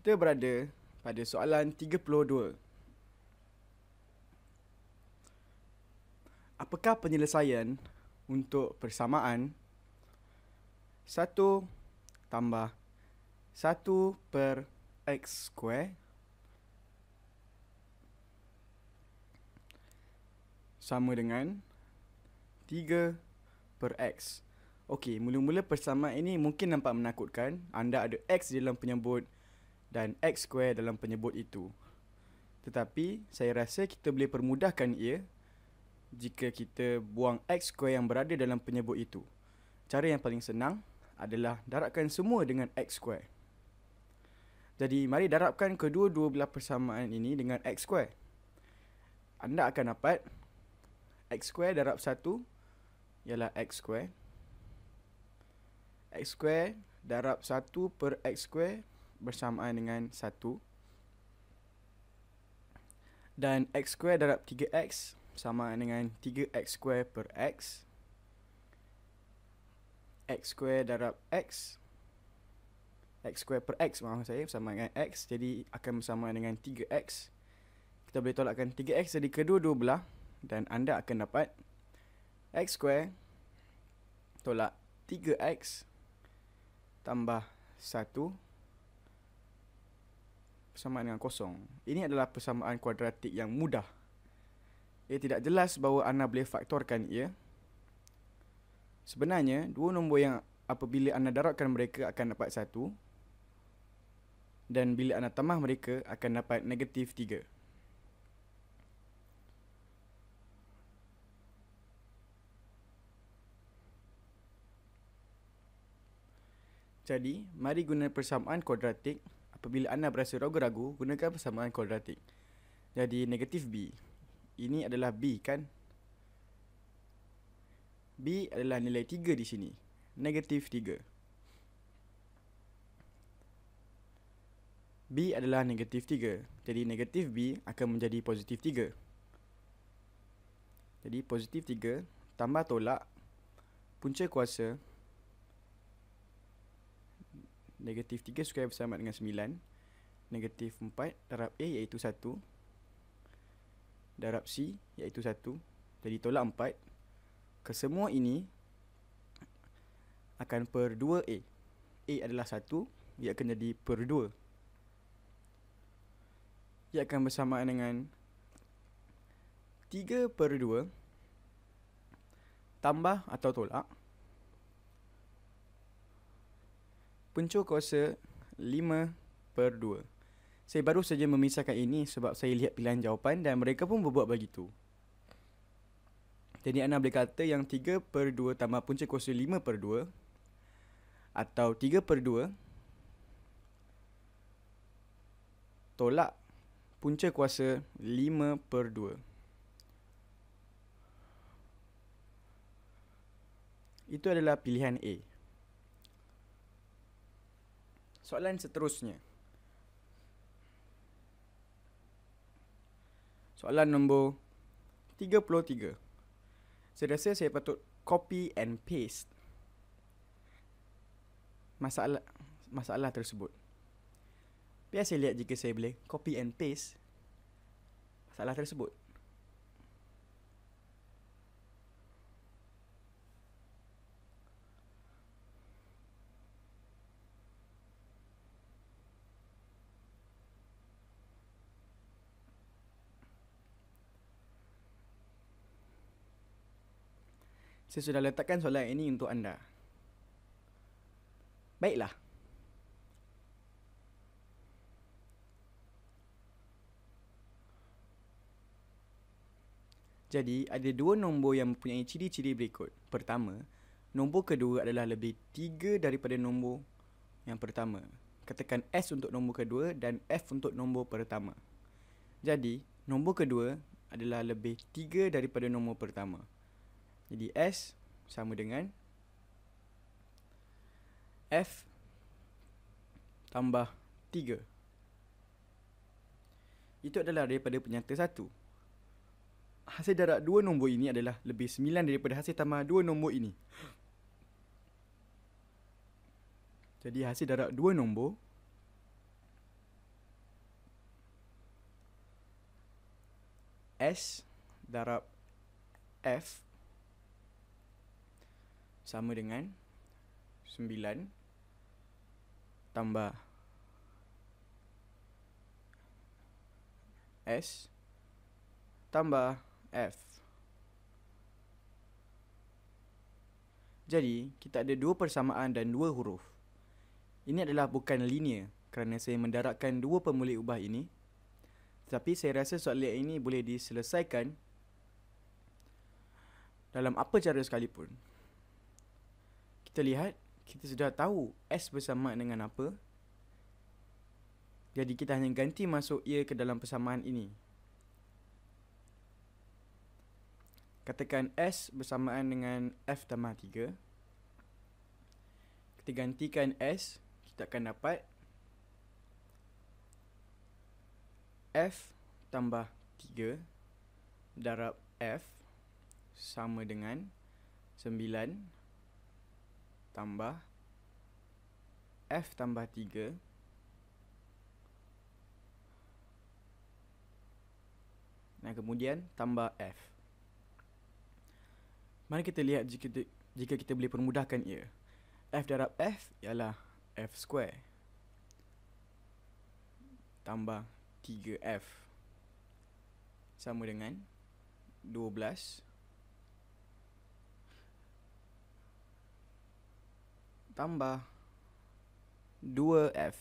kita berada pada soalan 32. Apakah penyelesaian untuk persamaan 1 tambah 1 per x square sama dengan 3 per x. Okey, mula-mula persamaan ini mungkin nampak menakutkan. Anda ada x dalam penyebut dan x square dalam penyebut itu. Tetapi saya rasa kita boleh permudahkan ia jika kita buang x square yang berada dalam penyebut itu. Cara yang paling senang adalah darabkan semua dengan x square. Jadi mari darabkan kedua-dua belah persamaan ini dengan x square. Anda akan dapat x square darab 1 ialah x square. x square darab 1 per x square bersamaan dengan 1 dan x square darab 3x sama dengan 3x square per x x square darab x x square per x maaf saya sama dengan x jadi akan bersama dengan 3x kita boleh tolakkan 3x jadi kedua-dua belah dan anda akan dapat x square tolak 3x tambah persamaan dengan kosong. Ini adalah persamaan kuadratik yang mudah. Ia tidak jelas bahawa anda boleh faktorkan ia. Sebenarnya, dua nombor yang apabila anda daratkan mereka akan dapat satu dan bila anda tambah mereka akan dapat negatif tiga. Jadi, mari guna persamaan kuadratik Apabila anda berasa ragu-ragu, gunakan persamaan kuadratik. Jadi negatif B. Ini adalah B kan? B adalah nilai 3 di sini. Negatif 3. B adalah negatif 3. Jadi negatif B akan menjadi positif 3. Jadi positif 3 tambah tolak punca kuasa Negatif 3 square bersama dengan 9 Negatif 4 darab A iaitu 1 Darab C iaitu 1 Jadi tolak 4 Kesemua ini Akan per 2 A A adalah 1 Ia akan jadi per 2 Ia akan bersama dengan 3 per 2 Tambah atau tolak pencur kuasa 5 per 2. Saya baru saja memisahkan ini sebab saya lihat pilihan jawapan dan mereka pun berbuat begitu. Jadi anda boleh kata yang 3 per 2 tambah punca kuasa 5 per 2 atau 3 per 2 tolak punca kuasa 5 per 2. Itu adalah pilihan A. Soalan seterusnya. Soalan nombor 33. Saya rasa saya patut copy and paste masalah masalah tersebut. Biar saya lihat jika saya boleh copy and paste masalah tersebut. Saya sudah letakkan soalan ini untuk anda. Baiklah. Jadi, ada dua nombor yang mempunyai ciri-ciri berikut. Pertama, nombor kedua adalah lebih tiga daripada nombor yang pertama. Katakan S untuk nombor kedua dan F untuk nombor pertama. Jadi, nombor kedua adalah lebih tiga daripada nombor pertama. Jadi S sama dengan F tambah 3. Itu adalah daripada penyata 1. Hasil darab dua nombor ini adalah lebih 9 daripada hasil tambah dua nombor ini. Jadi hasil darab dua nombor S darab F sama dengan 9 tambah S tambah F. Jadi, kita ada dua persamaan dan dua huruf. Ini adalah bukan linear kerana saya mendaratkan dua pemulih ubah ini. Tetapi saya rasa soalan ini boleh diselesaikan dalam apa cara sekalipun kita lihat kita sudah tahu S bersamaan dengan apa. Jadi kita hanya ganti masuk ia ke dalam persamaan ini. Katakan S bersamaan dengan F tambah 3. Kita gantikan S, kita akan dapat F tambah 3 darab F sama dengan tambah F tambah 3 dan kemudian tambah F Mari kita lihat jika, jika kita boleh permudahkan ia F darab F ialah F square tambah 3F sama dengan tambah 2F.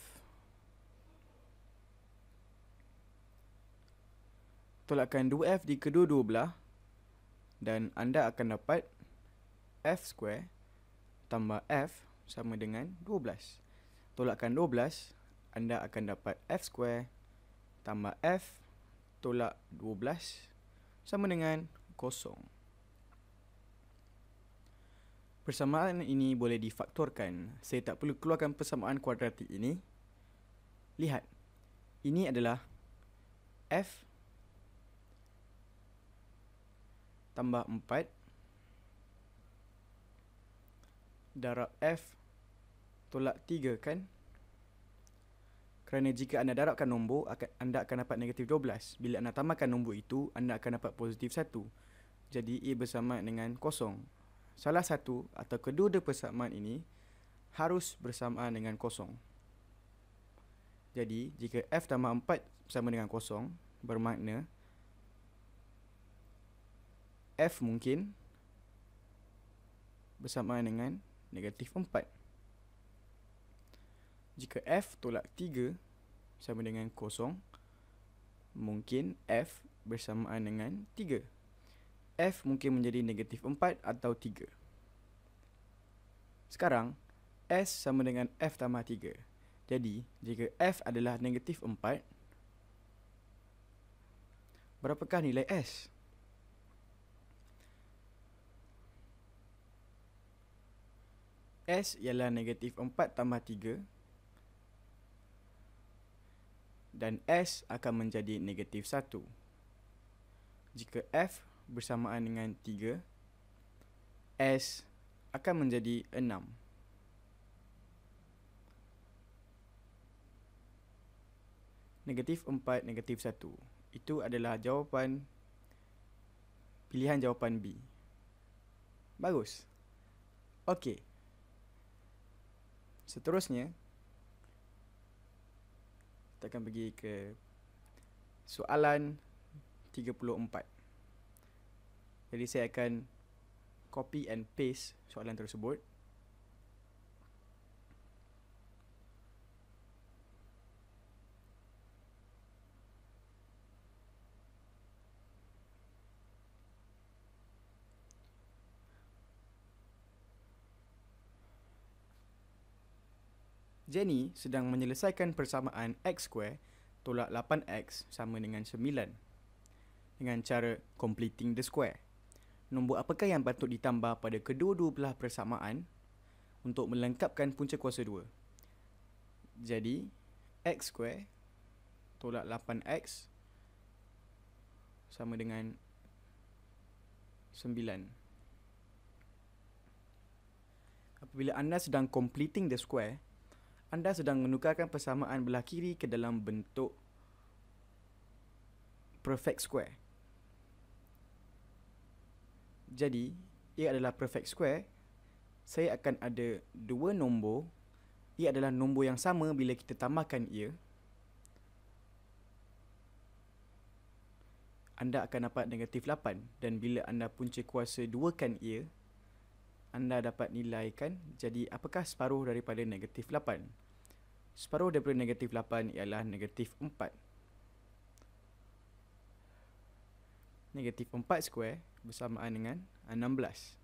Tolakkan 2F di kedua-dua belah dan anda akan dapat F square tambah F sama dengan 12. Tolakkan 12, anda akan dapat F square tambah F tolak 12 sama dengan kosong. Persamaan ini boleh difaktorkan. Saya tak perlu keluarkan persamaan kuadratik ini. Lihat. Ini adalah F tambah 4 darab F tolak 3 kan? Kerana jika anda darabkan nombor, anda akan dapat negatif 12. Bila anda tambahkan nombor itu, anda akan dapat positif 1. Jadi, ia bersama dengan kosong salah satu atau kedua-dua persamaan ini harus bersamaan dengan kosong. Jadi, jika F tambah 4 bersama dengan kosong, bermakna F mungkin bersamaan dengan negatif 4. Jika F tolak 3 sama dengan kosong, mungkin F bersamaan dengan F mungkin menjadi negatif 4 atau 3. Sekarang, S sama dengan F tambah 3. Jadi, jika F adalah negatif 4, berapakah nilai S? S ialah negatif 4 tambah 3 dan S akan menjadi negatif 1. Jika F bersamaan dengan 3 S akan menjadi 6 Negatif 4, negatif 1 Itu adalah jawapan Pilihan jawapan B Bagus Okey Seterusnya Kita akan pergi ke Soalan 34 jadi saya akan copy and paste soalan tersebut. Jenny sedang menyelesaikan persamaan x square tolak 8x sama dengan 9 dengan cara completing the square nombor apakah yang patut ditambah pada kedua-dua belah persamaan untuk melengkapkan punca kuasa 2? Jadi, x square tolak 8x sama dengan 9. Apabila anda sedang completing the square, anda sedang menukarkan persamaan belah kiri ke dalam bentuk perfect square. Jadi, ia adalah perfect square. Saya akan ada dua nombor. Ia adalah nombor yang sama bila kita tambahkan ia. Anda akan dapat negatif 8. Dan bila anda punca kuasa duakan ia, anda dapat nilaikan jadi apakah separuh daripada negatif 8. Separuh daripada negatif 8 ialah negatif 4. negatif 4 square bersamaan dengan 16.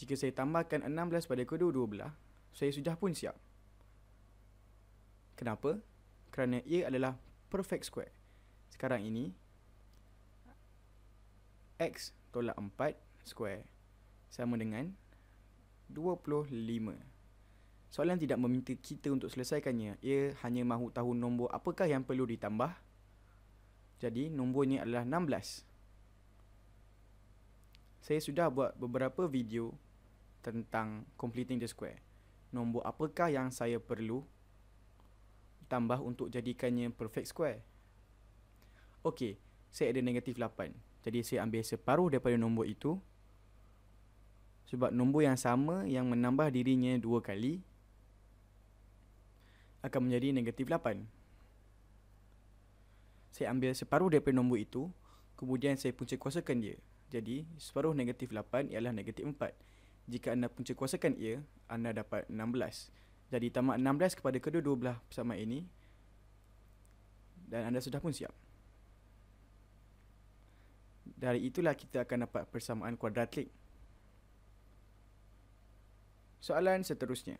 Jika saya tambahkan 16 pada kedua-dua belah, saya sudah pun siap. Kenapa? Kerana ia adalah perfect square. Sekarang ini, x tolak 4 square sama dengan 25. Soalan tidak meminta kita untuk selesaikannya. Ia hanya mahu tahu nombor apakah yang perlu ditambah jadi nombor ni adalah 16. Saya sudah buat beberapa video tentang completing the square. Nombor apakah yang saya perlu tambah untuk jadikannya perfect square? Okey, saya ada negatif 8. Jadi saya ambil separuh daripada nombor itu. Sebab nombor yang sama yang menambah dirinya dua kali akan menjadi negatif saya ambil separuh daripada nombor itu kemudian saya punca kuasakan dia jadi separuh negatif 8 ialah negatif 4 jika anda punca kuasakan ia anda dapat 16 jadi tamat 16 kepada kedua-dua belah persamaan ini dan anda sudah pun siap dari itulah kita akan dapat persamaan kuadratik soalan seterusnya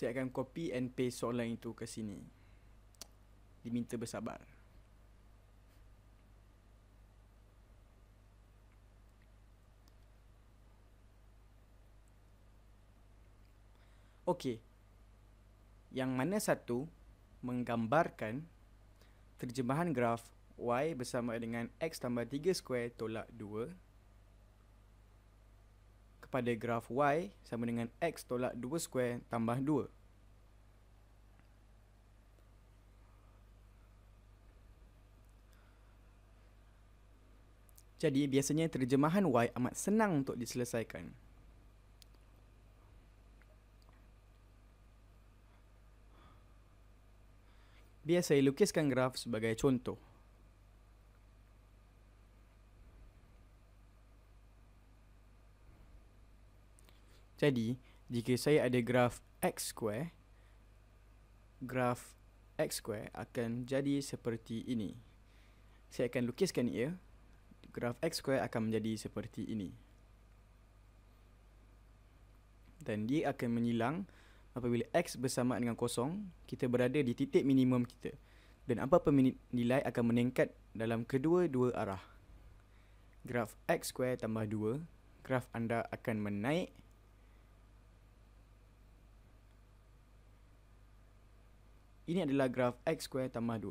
saya akan copy and paste soalan itu ke sini. Diminta bersabar. Okey. Yang mana satu menggambarkan terjemahan graf Y bersama dengan X tambah 3 square tolak 2 kepada graf y sama dengan x tolak 2 square tambah 2. Jadi biasanya terjemahan y amat senang untuk diselesaikan. Biasa saya lukiskan graf sebagai contoh. Jadi, jika saya ada graf x square, graf x square akan jadi seperti ini. Saya akan lukiskan ia. Graf x square akan menjadi seperti ini. Dan dia akan menyilang apabila x bersama dengan kosong, kita berada di titik minimum kita. Dan apa-apa nilai akan meningkat dalam kedua-dua arah. Graf x square tambah 2, graf anda akan menaik. Ini adalah graf x square tambah 2.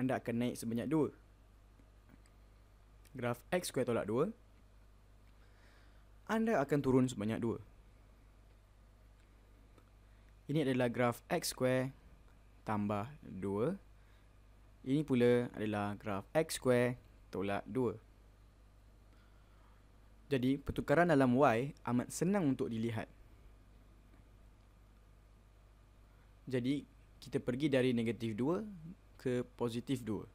Anda akan naik sebanyak 2. Graf x square tolak 2. Anda akan turun sebanyak 2. Ini adalah graf x square tambah 2. Ini pula adalah graf x square tolak 2. Jadi, pertukaran dalam Y amat senang untuk dilihat. Jadi, kita pergi dari negatif 2 ke positif 2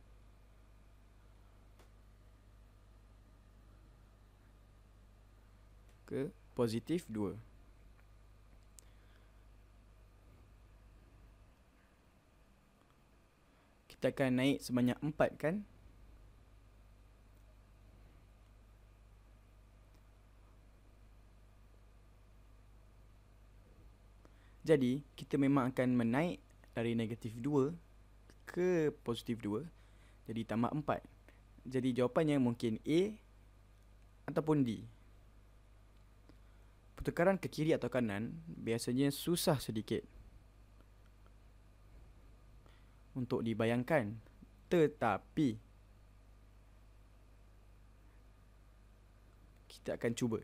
ke positif 2 kita akan naik sebanyak 4 kan jadi kita memang akan menaik dari negatif 2 ke positif 2 jadi tambah 4. Jadi jawapannya mungkin A ataupun D. Pertukaran ke kiri atau kanan biasanya susah sedikit untuk dibayangkan. Tetapi kita akan cuba.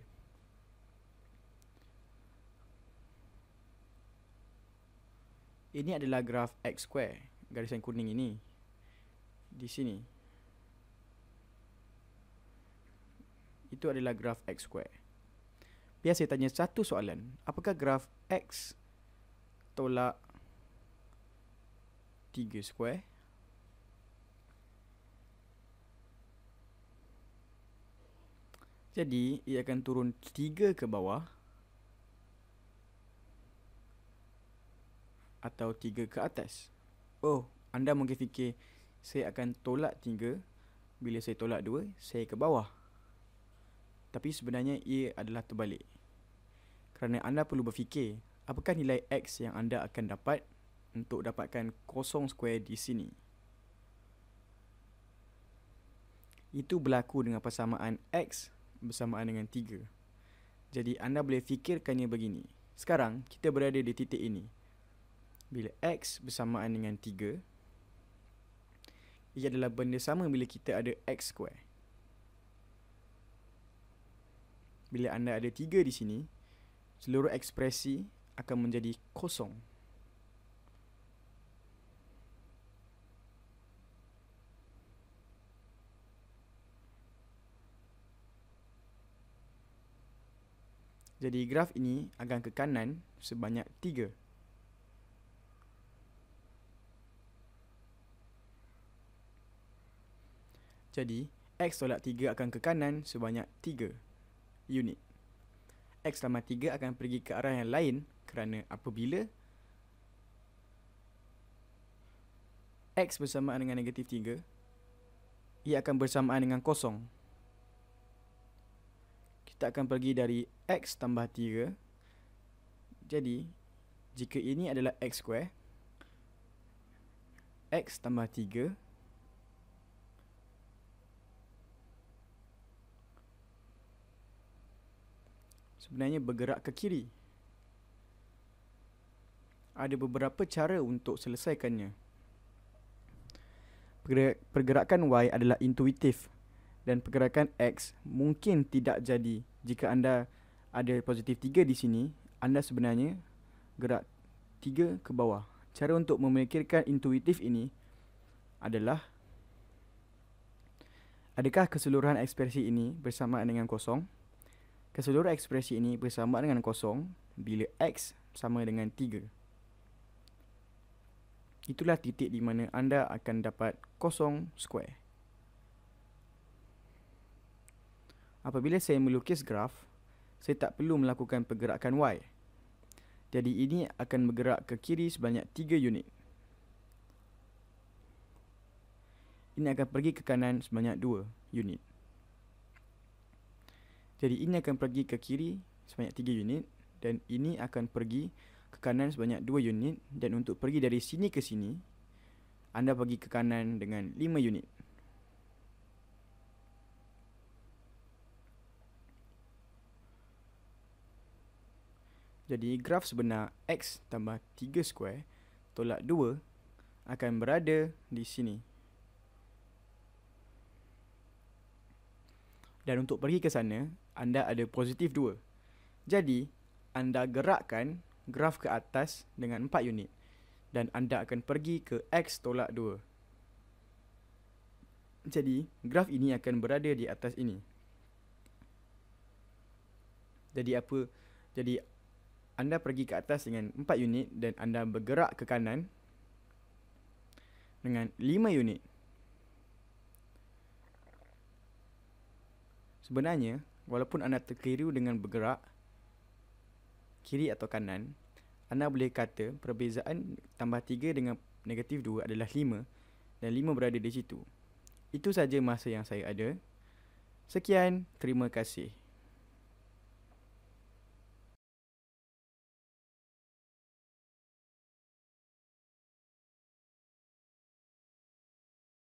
Ini adalah graf x square garisan kuning ini di sini. Itu adalah graf x square. biasa saya tanya satu soalan. Apakah graf x tolak 3 square? Jadi, ia akan turun 3 ke bawah. atau tiga ke atas. Oh, anda mungkin fikir saya akan tolak tiga. bila saya tolak dua, saya ke bawah. Tapi sebenarnya ia adalah terbalik. Kerana anda perlu berfikir, apakah nilai x yang anda akan dapat untuk dapatkan kosong square di sini? Itu berlaku dengan persamaan x bersamaan dengan tiga. Jadi anda boleh fikirkannya begini. Sekarang kita berada di titik ini. Bila X bersamaan dengan 3 Ia adalah benda sama bila kita ada X square Bila anda ada 3 di sini Seluruh ekspresi akan menjadi kosong Jadi graf ini agak ke kanan sebanyak 3. Jadi, X tolak 3 akan ke kanan sebanyak 3 unit. X tambah 3 akan pergi ke arah yang lain kerana apabila X bersamaan dengan negatif 3, ia akan bersamaan dengan kosong. Kita akan pergi dari X tambah 3. Jadi, jika ini adalah X square, X tambah 3 sebenarnya bergerak ke kiri. Ada beberapa cara untuk selesaikannya. Pergerakan Y adalah intuitif dan pergerakan X mungkin tidak jadi jika anda ada positif 3 di sini, anda sebenarnya gerak 3 ke bawah. Cara untuk memikirkan intuitif ini adalah adakah keseluruhan ekspresi ini bersamaan dengan kosong? Keseluruhan ekspresi ini bersama dengan kosong bila X sama dengan 3. Itulah titik di mana anda akan dapat kosong square. Apabila saya melukis graf, saya tak perlu melakukan pergerakan Y. Jadi ini akan bergerak ke kiri sebanyak 3 unit. Ini akan pergi ke kanan sebanyak 2 unit. Jadi ini akan pergi ke kiri sebanyak 3 unit dan ini akan pergi ke kanan sebanyak 2 unit dan untuk pergi dari sini ke sini anda pergi ke kanan dengan 5 unit. Jadi graf sebenar x tambah 3 square tolak 2 akan berada di sini. Dan untuk pergi ke sana, anda ada positif 2. Jadi, anda gerakkan graf ke atas dengan 4 unit dan anda akan pergi ke X tolak 2. Jadi, graf ini akan berada di atas ini. Jadi apa? Jadi anda pergi ke atas dengan 4 unit dan anda bergerak ke kanan dengan 5 unit. Sebenarnya, walaupun anda terkeliru dengan bergerak kiri atau kanan, anda boleh kata perbezaan tambah 3 dengan negatif 2 adalah 5 dan 5 berada di situ. Itu saja masa yang saya ada. Sekian, terima kasih.